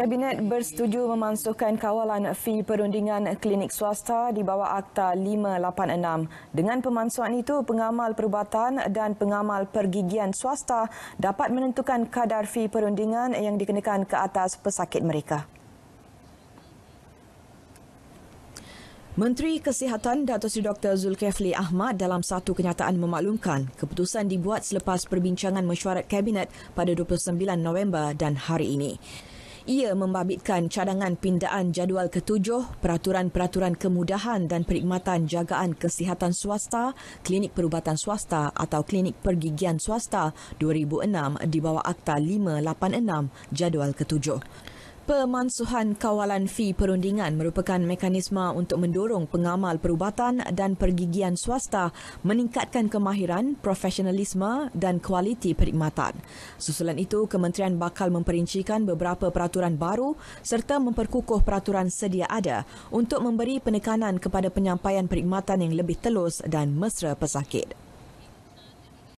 Kabinet bersetuju memansuhkan kawalan fee perundingan klinik swasta di bawah Akta 586. Dengan pemansuhan itu, pengamal perubatan dan pengamal pergigian swasta dapat menentukan kadar fee perundingan yang dikenakan ke atas pesakit mereka. Menteri Kesihatan Datuk Sri Dr. Zulkifli Ahmad dalam satu kenyataan memaklumkan keputusan dibuat selepas perbincangan mesyuarat Kabinet pada 29 November dan hari ini ia membabitkan cadangan pindaan jadual ketujuh, peraturan-peraturan kemudahan dan perkhidmatan jagaan kesihatan swasta, klinik perubatan swasta atau klinik pergigian swasta 2006 di bawah Akta 586 jadual ketujuh. Pemansuhan kawalan fi perundingan merupakan mekanisme untuk mendorong pengamal perubatan dan pergigian swasta meningkatkan kemahiran, profesionalisme dan kualiti perkhidmatan. Susulan itu, Kementerian bakal memperincikan beberapa peraturan baru serta memperkukuh peraturan sedia ada untuk memberi penekanan kepada penyampaian perkhidmatan yang lebih telus dan mesra pesakit.